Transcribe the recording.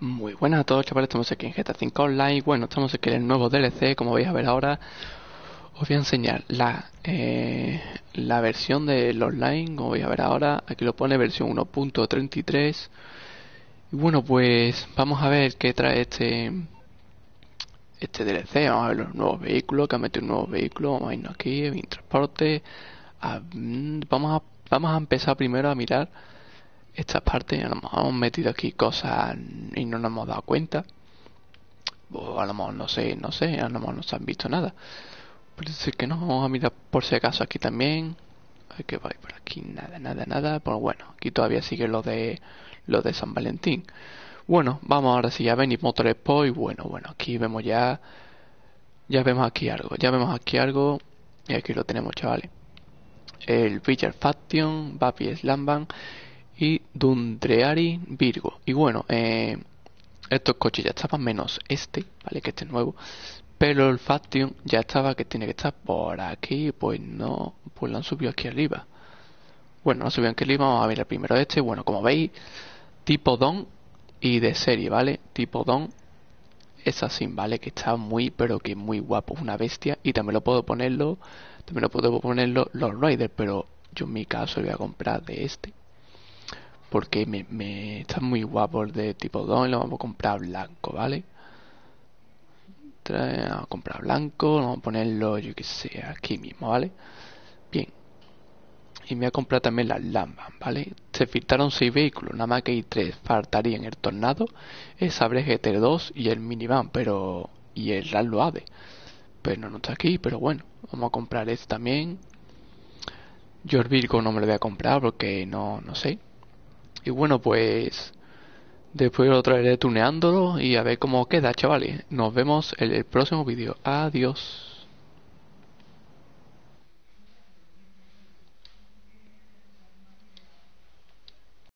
Muy buenas a todos chavales, estamos aquí en GTA 5 Online Bueno, estamos aquí en el nuevo DLC, como vais a ver ahora Os voy a enseñar la, eh, la versión del online, como vais a ver ahora Aquí lo pone versión 1.33 Y bueno, pues vamos a ver qué trae este este DLC Vamos a ver los nuevos vehículos, que ha metido un nuevo vehículo Vamos a irnos aquí, transporte mm, vamos, a, vamos a empezar primero a mirar esta parte a lo mejor hemos metido aquí cosas y no nos hemos dado cuenta. O a lo mejor no sé, no sé, a lo mejor no se han visto nada. pues que no, vamos a mirar por si acaso aquí también. Hay que va por aquí, nada, nada, nada. Pues bueno, aquí todavía sigue lo de lo de San Valentín. Bueno, vamos ahora si ya venimos tres pues, y bueno, bueno, aquí vemos ya. Ya vemos aquí algo, ya vemos aquí algo. Y aquí lo tenemos, chavales. El Richard Faction, Bapi Slamban y Dundreari Virgo. Y bueno, eh, estos coches ya estaban menos este, ¿vale? Que este nuevo. Pero el Faction ya estaba que tiene que estar por aquí, pues no, pues lo han subido aquí arriba. Bueno, no subían aquí arriba, vamos a ver el primero de este. Bueno, como veis, tipo Don y de serie, ¿vale? Tipo Don es así, ¿vale? Que está muy, pero que muy guapo, una bestia. Y también lo puedo ponerlo, también lo puedo ponerlo los riders pero yo en mi caso voy a comprar de este, porque me, me están muy guapos de tipo 2 y lo vamos a comprar blanco, ¿vale? Vamos a comprar blanco, vamos a ponerlo, yo que sé, aquí mismo, ¿vale? Bien. Y me voy a comprar también las Lambas, ¿vale? Se filtraron 6 vehículos, nada más que hay 3. Faltarían el Tornado, el Sabre GT2 e y el Minivan, pero... Y el lo Ave. Pero pues no, no está aquí, pero bueno. Vamos a comprar este también. Yo el Virgo no me lo voy a comprar porque no, no sé. Y bueno, pues después lo traeré tuneándolo y a ver cómo queda, chavales. Nos vemos en el próximo vídeo. Adiós.